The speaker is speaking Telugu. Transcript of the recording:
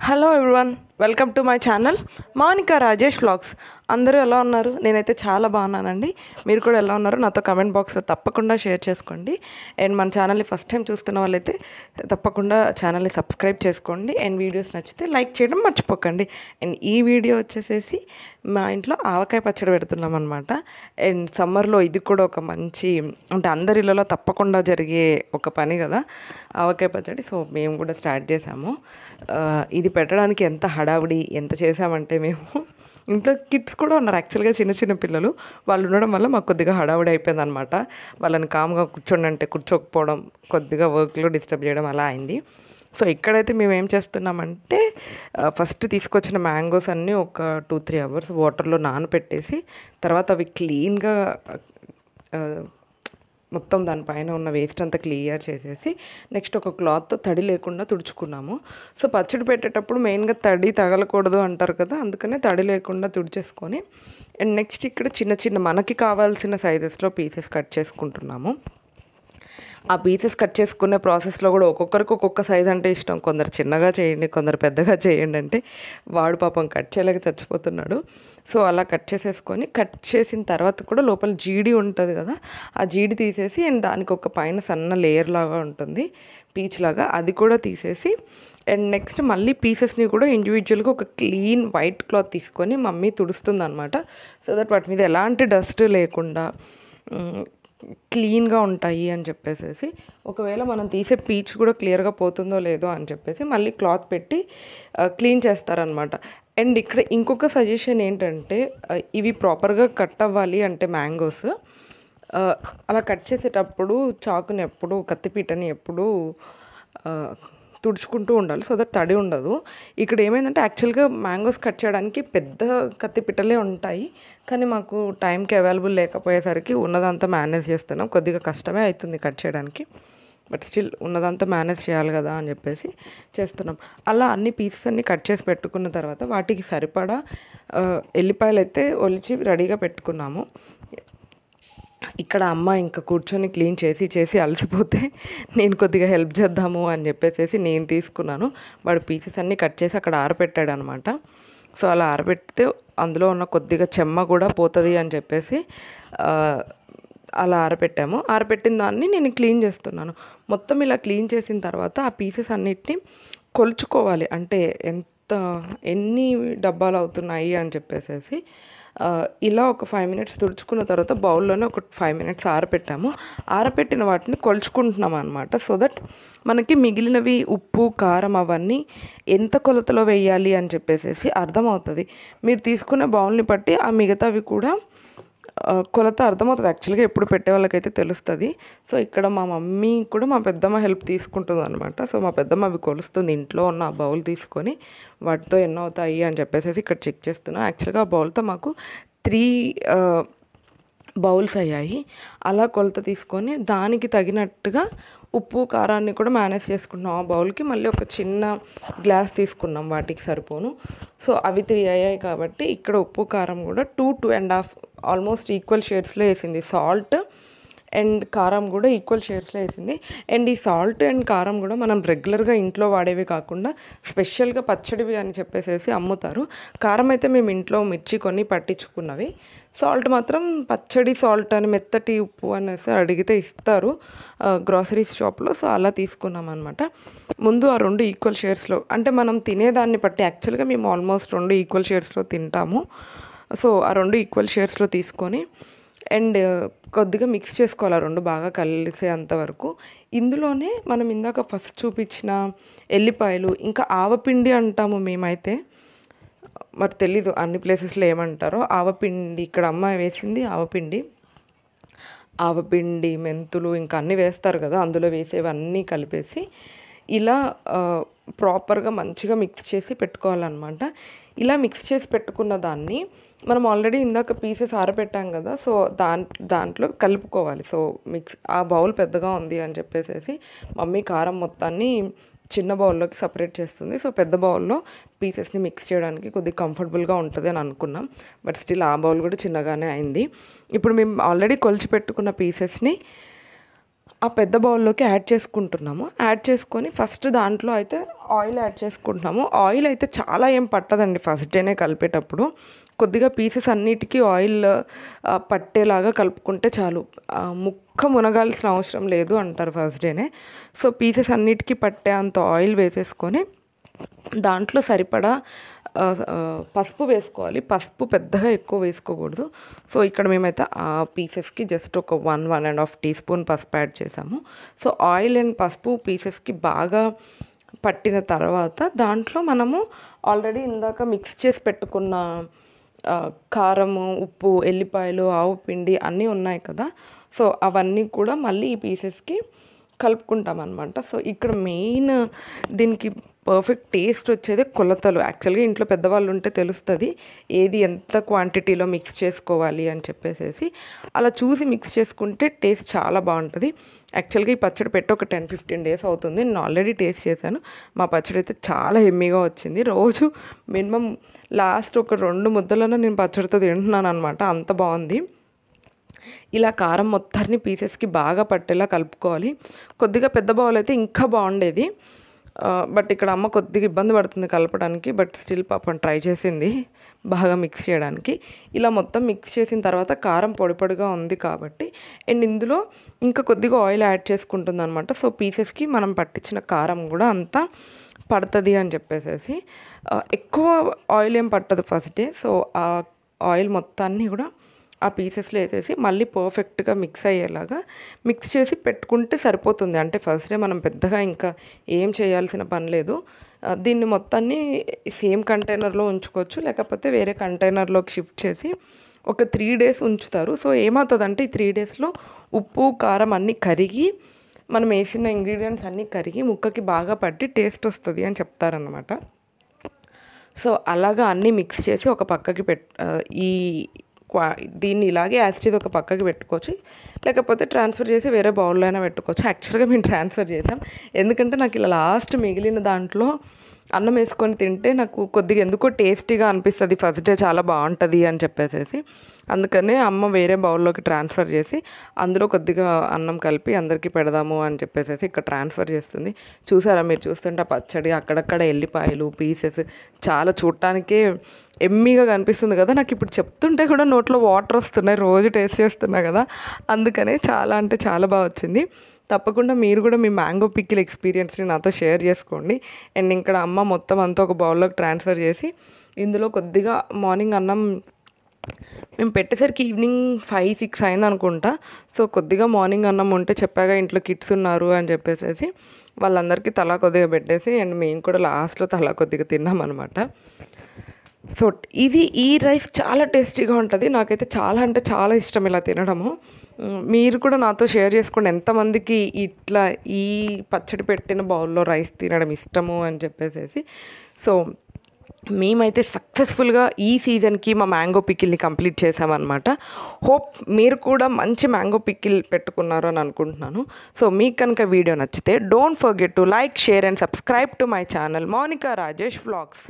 Hello everyone. Welcome to my channel Mounika Rajesh blogs అందరూ ఎలా ఉన్నారు నేనైతే చాలా బాగున్నానండి మీరు కూడా ఎలా ఉన్నారు నాతో కమెంట్ బాక్స్లో తప్పకుండా షేర్ చేసుకోండి అండ్ మన ఛానల్ని ఫస్ట్ టైం చూస్తున్న వాళ్ళైతే తప్పకుండా ఛానల్ని సబ్స్క్రైబ్ చేసుకోండి అండ్ వీడియోస్ నచ్చితే లైక్ చేయడం మర్చిపోకండి అండ్ ఈ వీడియో వచ్చేసేసి మా ఇంట్లో ఆవకాయ పచ్చడి పెడుతున్నాం అనమాట అండ్ సమ్మర్లో ఇది కూడా ఒక మంచి అంటే అందరి ఇళ్ళలో తప్పకుండా జరిగే ఒక పని కదా ఆవకాయ పచ్చడి సో మేము కూడా స్టార్ట్ చేసాము ఇది పెట్టడానికి ఎంత హడ హడావుడి ఎంత చేసామంటే మేము ఇంట్లో కిడ్స్ కూడా ఉన్నారు యాక్చువల్గా చిన్న చిన్న పిల్లలు వాళ్ళు ఉండడం వల్ల మాకు కొద్దిగా హడావుడి అయిపోయింది అనమాట వాళ్ళని కామ్గా కూర్చోండి అంటే కూర్చోకపోవడం కొద్దిగా వర్క్లో డిస్టర్బ్ చేయడం అలా అయింది సో ఇక్కడైతే మేము ఏం చేస్తున్నామంటే ఫస్ట్ తీసుకొచ్చిన మ్యాంగోస్ అన్నీ ఒక టూ త్రీ అవర్స్ వాటర్లో నానబెట్టేసి తర్వాత అవి క్లీన్గా మొత్తం దానిపైన ఉన్న వేస్ట్ అంతా క్లియర్ చేసేసి నెక్స్ట్ ఒక క్లాత్తో తడి లేకుండా తుడుచుకున్నాము సో పచ్చడి పెట్టేటప్పుడు మెయిన్గా తడి తగలకూడదు అంటారు కదా అందుకనే తడి లేకుండా తుడిచేసుకొని అండ్ నెక్స్ట్ ఇక్కడ చిన్న చిన్న మనకి కావాల్సిన సైజెస్లో పీసెస్ కట్ చేసుకుంటున్నాము ఆ పీసెస్ కట్ చేసుకునే ప్రాసెస్లో కూడా ఒక్కొక్కరికి ఒక్కొక్క సైజ్ అంటే ఇష్టం కొందరు చిన్నగా చేయండి కొందరు పెద్దగా చేయండి అంటే వాడు పాపం కట్ చేయలేక చచ్చిపోతున్నాడు సో అలా కట్ చేసేసుకొని కట్ చేసిన తర్వాత కూడా లోపల జీడి ఉంటుంది కదా ఆ జీడి తీసేసి అండ్ దానికి ఒక పైన సన్న లేయర్ లాగా ఉంటుంది పీచ్ లాగా అది కూడా తీసేసి అండ్ నెక్స్ట్ మళ్ళీ పీసెస్ని కూడా ఇండివిజువల్గా ఒక క్లీన్ వైట్ క్లాత్ తీసుకొని మమ్మీ తుడుస్తుంది అనమాట సో దట్ వాటి మీద ఎలాంటి డస్ట్ లేకుండా క్లీన్గా ఉంటాయి అని చెప్పేసి ఒకవేళ మనం తీసే పీచ్ కూడా క్లియర్గా పోతుందో లేదో అని చెప్పేసి మళ్ళీ క్లాత్ పెట్టి క్లీన్ చేస్తారనమాట అండ్ ఇక్కడ ఇంకొక సజెషన్ ఏంటంటే ఇవి ప్రాపర్గా కట్ అవ్వాలి అంటే మ్యాంగోస్ అలా కట్ చేసేటప్పుడు చాకుని ఎప్పుడు కత్తిపీటని ఎప్పుడు తుడుచుకుంటూ ఉండాలి సో దట్ తడి ఉండదు ఇక్కడ ఏమైందంటే యాక్చువల్గా మ్యాంగోస్ కట్ చేయడానికి పెద్ద కత్తి పిట్టలే ఉంటాయి కానీ మాకు టైంకి అవైలబుల్ లేకపోయేసరికి ఉన్నదంతా మేనేజ్ చేస్తున్నాం కొద్దిగా కష్టమే అవుతుంది కట్ చేయడానికి బట్ స్టిల్ ఉన్నదంతా మేనేజ్ చేయాలి కదా అని చెప్పేసి చేస్తున్నాం అలా అన్ని పీసెస్ అన్నీ కట్ చేసి పెట్టుకున్న తర్వాత వాటికి సరిపడా ఎల్లిపాయలు అయితే ఒలిచి రెడీగా పెట్టుకున్నాము ఇక్కడ అమ్మ ఇంకా కూర్చొని క్లీన్ చేసి చేసి అలసిపోతే నేను కొద్దిగా హెల్ప్ చేద్దాము అని చెప్పేసి నేను తీసుకున్నాను వాడు పీసెస్ అన్నీ కట్ చేసి అక్కడ ఆరబెట్టాడు అనమాట సో అలా ఆరబెడితే అందులో ఉన్న కొద్దిగా చెమ్మ కూడా పోతుంది అని చెప్పేసి అలా ఆరబెట్టాము ఆరబెట్టిన దాన్ని నేను క్లీన్ చేస్తున్నాను మొత్తం ఇలా క్లీన్ చేసిన తర్వాత ఆ పీసెస్ అన్నిటిని కొలుచుకోవాలి అంటే ఎంత ఎన్ని డబ్బాలు అవుతున్నాయి అని చెప్పేసి ఇలా ఒక ఫైవ్ మినిట్స్ తుడుచుకున్న తర్వాత బౌల్లోనే ఒక ఫైవ్ మినిట్స్ ఆరపెట్టాము ఆరపెట్టిన వాటిని కొలుచుకుంటున్నాం అనమాట సో దట్ మనకి మిగిలినవి ఉప్పు కారం అవన్నీ ఎంత కొలతలో వేయాలి అని చెప్పేసి అర్థమవుతుంది మీరు తీసుకున్న బౌల్ని బట్టి ఆ మిగతావి కూడా కొలత అర్థమవుతుంది యాక్చువల్గా ఎప్పుడు పెట్టే వాళ్ళకైతే తెలుస్తుంది సో ఇక్కడ మా మమ్మీ కూడా మా పెద్దమ్మ హెల్ప్ తీసుకుంటుంది అనమాట సో మా పెద్దమ్మ అవి కొలుస్తుంది ఇంట్లో ఉన్న ఆ బౌల్ తీసుకొని వాటితో ఎన్నో అవుతాయి అని చెప్పేసి ఇక్కడ చెక్ చేస్తున్నాం యాక్చువల్గా ఆ బౌల్తో మాకు త్రీ బౌల్స్ అయ్యాయి అలా కొలత తీసుకొని దానికి తగినట్టుగా ఉప్పు కారాన్ని కూడా మేనేజ్ చేసుకున్నాం ఆ బౌల్కి మళ్ళీ ఒక చిన్న గ్లాస్ తీసుకున్నాం వాటికి సరిపోను సో అవి త్రీ అయ్యాయి కాబట్టి ఇక్కడ ఉప్పు కారం కూడా two two and half almost equal షేడ్స్లో వేసింది సాల్ట్ అండ్ కారం కూడా ఈక్వల్ షేర్స్లో వేసింది అండ్ ఈ సాల్ట్ అండ్ కారం కూడా మనం రెగ్యులర్గా ఇంట్లో వాడేవి కాకుండా స్పెషల్గా పచ్చడివి అని చెప్పేసేసి అమ్ముతారు కారం అయితే మేము ఇంట్లో మిర్చి కొని పట్టించుకున్నవి సాల్ట్ మాత్రం పచ్చడి సాల్ట్ అని మెత్తటి ఉప్పు అనేసి అడిగితే ఇస్తారు గ్రాసరీస్ షాప్లో సో అలా తీసుకున్నాం అనమాట ముందు ఆ రెండు ఈక్వల్ షేర్స్లో అంటే మనం తినేదాన్ని బట్టి యాక్చువల్గా మేము ఆల్మోస్ట్ రెండు ఈక్వల్ షేర్స్లో తింటాము సో ఆ రెండు ఈక్వల్ షేర్స్లో తీసుకొని అండ్ కొద్దిగా మిక్స్ చేసుకోవాలి ఆ రెండు బాగా కలిసేంత వరకు ఇందులోనే మనం ఇందాక ఫస్ట్ చూపించిన ఎల్లిపాయలు ఇంకా ఆవపిండి అంటాము మేమైతే మరి తెలీదు అన్ని ప్లేసెస్లో ఏమంటారో ఆవపిండి ఇక్కడ అమ్మాయి వేసింది ఆవపిండి ఆవపిండి మెంతులు ఇంకా అన్నీ వేస్తారు కదా అందులో వేసేవన్నీ కలిపేసి ఇలా ప్రాపర్గా మంచిగా మిక్స్ చేసి పెట్టుకోవాలన్నమాట ఇలా మిక్స్ చేసి పెట్టుకున్న దాన్ని మనం ఆల్రెడీ ఇందాక పీసెస్ ఆరబెట్టాం కదా సో దాం దాంట్లో కలుపుకోవాలి సో మిక్స్ ఆ బౌల్ పెద్దగా ఉంది అని చెప్పేసి మమ్మీ కారం మొత్తాన్ని చిన్న బౌల్లోకి సపరేట్ చేస్తుంది సో పెద్ద బౌల్లో పీసెస్ని మిక్స్ చేయడానికి కొద్దిగా కంఫర్టబుల్గా ఉంటుంది అని అనుకున్నాం బట్ స్టిల్ ఆ బౌల్ కూడా చిన్నగానే అయింది ఇప్పుడు మేము ఆల్రెడీ కొలిచి పెట్టుకున్న పీసెస్ని ఆ పెద్ద బౌల్లోకి యాడ్ చేసుకుంటున్నాము యాడ్ చేసుకొని ఫస్ట్ దాంట్లో అయితే ఆయిల్ యాడ్ చేసుకుంటున్నాము ఆయిల్ అయితే చాలా ఏం పట్టదండి ఫస్ట్ డేనే కలిపేటప్పుడు కొద్దిగా పీసెస్ అన్నిటికీ ఆయిల్ పట్టేలాగా కలుపుకుంటే చాలు ముక్క మునగాల్సిన అవసరం లేదు అంటారు ఫస్ట్ డేనే సో పీసెస్ అన్నిటికీ పట్టే అంత ఆయిల్ వేసేసుకొని దాంట్లో సరిపడా పసుపు వేసుకోవాలి పసుపు పెద్దగా ఎక్కువ వేసుకోకూడదు సో ఇక్కడ మేమైతే ఆ పీసెస్కి జస్ట్ ఒక one one and half teaspoon పసుపు యాడ్ చేసాము సో ఆయిల్ అండ్ పసుపు పీసెస్కి బాగా పట్టిన తర్వాత దాంట్లో మనము ఆల్రెడీ ఇందాక మిక్స్ చేసి పెట్టుకున్న కారము ఉప్పు ఎల్లిపాయలు ఆవు పిండి అన్నీ ఉన్నాయి కదా సో అవన్నీ కూడా మళ్ళీ ఈ పీసెస్కి కలుపుకుంటాం అనమాట సో ఇక్కడ మెయిన్ దీనికి పర్ఫెక్ట్ టేస్ట్ వచ్చేది కొలతలు యాక్చువల్గా ఇంట్లో పెద్దవాళ్ళు ఉంటే తెలుస్తుంది ఏది ఎంత క్వాంటిటీలో మిక్స్ చేసుకోవాలి అని చెప్పేసేసి అలా చూసి మిక్స్ చేసుకుంటే టేస్ట్ చాలా బాగుంటుంది యాక్చువల్గా ఈ పచ్చడి పెట్టి ఒక టెన్ ఫిఫ్టీన్ డేస్ అవుతుంది నేను ఆల్రెడీ టేస్ట్ చేశాను మా పచ్చడి అయితే చాలా హెమ్మీగా వచ్చింది రోజు మినిమం లాస్ట్ ఒక రెండు ముద్దలను నేను పచ్చడితో తింటున్నాను అనమాట అంత బాగుంది ఇలా కారం మొత్తాన్ని పీసెస్కి బాగా పట్టేలా కలుపుకోవాలి కొద్దిగా పెద్ద బౌల్ అయితే ఇంకా బాగుండేది బట్ ఇక్కడ అమ్మ కొద్దిగా ఇబ్బంది పడుతుంది కలపడానికి బట్ స్టిల్ పాపం ట్రై చేసింది బాగా మిక్స్ చేయడానికి ఇలా మొత్తం మిక్స్ చేసిన తర్వాత కారం పొడి పొడిగా ఉంది కాబట్టి అండ్ ఇందులో ఇంకా కొద్దిగా ఆయిల్ యాడ్ చేసుకుంటుంది అనమాట సో పీసెస్కి మనం పట్టించిన కారం కూడా అంతా పడుతుంది అని చెప్పేసేసి ఎక్కువ ఆయిల్ ఏం పట్టదు ఫస్ట్ డే సో ఆ ఆయిల్ మొత్తాన్ని కూడా ఆ పీసెస్లో వేసేసి మళ్ళీ పర్ఫెక్ట్గా మిక్స్ అయ్యేలాగా మిక్స్ చేసి పెట్టుకుంటే సరిపోతుంది అంటే ఫస్ట్ డే మనం పెద్దగా ఇంకా ఏం చేయాల్సిన పని లేదు దీన్ని మొత్తాన్ని సేమ్ కంటైనర్లో ఉంచుకోవచ్చు లేకపోతే వేరే కంటైనర్లోకి షిఫ్ట్ చేసి ఒక త్రీ డేస్ ఉంచుతారు సో ఏమవుతుందంటే ఈ త్రీ డేస్లో ఉప్పు కారం అన్నీ కరిగి మనం వేసిన ఇంగ్రీడియంట్స్ అన్నీ కరిగి ముక్కకి బాగా పట్టి టేస్ట్ వస్తుంది అని చెప్తారనమాట సో అలాగా అన్నీ మిక్స్ చేసి ఒక పక్కకి పెట్ ఈ క్వా దీన్ని ఇలాగే యాసిడ్ ఒక పక్కకి పెట్టుకోవచ్చు లేకపోతే ట్రాన్స్ఫర్ చేసి వేరే బౌల్లో అయినా పెట్టుకోవచ్చు యాక్చువల్గా మేము ట్రాన్స్ఫర్ చేసాం ఎందుకంటే నాకు ఇలా లాస్ట్ మిగిలిన దాంట్లో అన్నం వేసుకొని తింటే నాకు కొద్దిగా ఎందుకో టేస్టీగా అనిపిస్తుంది ఫస్ట్ డే చాలా బాగుంటుంది అని చెప్పేసి అందుకనే అమ్మ వేరే బౌల్లోకి ట్రాన్స్ఫర్ చేసి అందులో కొద్దిగా అన్నం కలిపి అందరికీ పెడదాము అని చెప్పేసి ఇక్కడ ట్రాన్స్ఫర్ చేస్తుంది చూసారా మీరు చూస్తుంటే పచ్చడి అక్కడక్కడ ఎల్లిపాయలు పీసెస్ చాలా చూడటానికే ఎమ్మీగా కనిపిస్తుంది కదా నాకు ఇప్పుడు చెప్తుంటే కూడా నోట్లో వాటర్ వస్తున్నాయి రోజు టేస్ట్ చేస్తున్నా కదా అందుకనే చాలా అంటే చాలా బాగా వచ్చింది తప్పకుండా మీరు కూడా మీ మ్యాంగో పిక్కిల్ ఎక్స్పీరియన్స్ని నాతో షేర్ చేసుకోండి అండ్ ఇక్కడ అమ్మ మొత్తం అంతా ఒక బౌల్లోకి ట్రాన్స్ఫర్ చేసి ఇందులో కొద్దిగా మార్నింగ్ అన్నం మేము పెట్టేసరికి ఈవినింగ్ ఫైవ్ సిక్స్ అయింది అనుకుంటా సో కొద్దిగా మార్నింగ్ అన్నం ఉంటే చెప్పాగా ఇంట్లో కిట్స్ ఉన్నారు అని చెప్పేసి వాళ్ళందరికీ తలా కొద్దిగా పెట్టేసి అండ్ మేము కూడా లాస్ట్లో తలా కొద్దిగా తిన్నాం అనమాట సో ఇది ఈ రైస్ చాలా టేస్టీగా ఉంటుంది నాకైతే చాలా అంటే చాలా ఇష్టం ఇలా తినడము మీరు కూడా నాతో షేర్ చేసుకోండి ఎంతమందికి ఇట్లా ఈ పచ్చడి పెట్టిన బౌల్లో రైస్ తినడం ఇష్టము అని చెప్పేసేసి సో మేమైతే సక్సెస్ఫుల్గా ఈ సీజన్కి మా మ్యాంగో పికిల్ని కంప్లీట్ చేసామన్నమాట హోప్ మీరు కూడా మంచి మ్యాంగో పికిల్ పెట్టుకున్నారు అని అనుకుంటున్నాను సో మీకు కనుక వీడియో నచ్చితే don't forget to like share and subscribe to my channel Mounika Rajesh blogs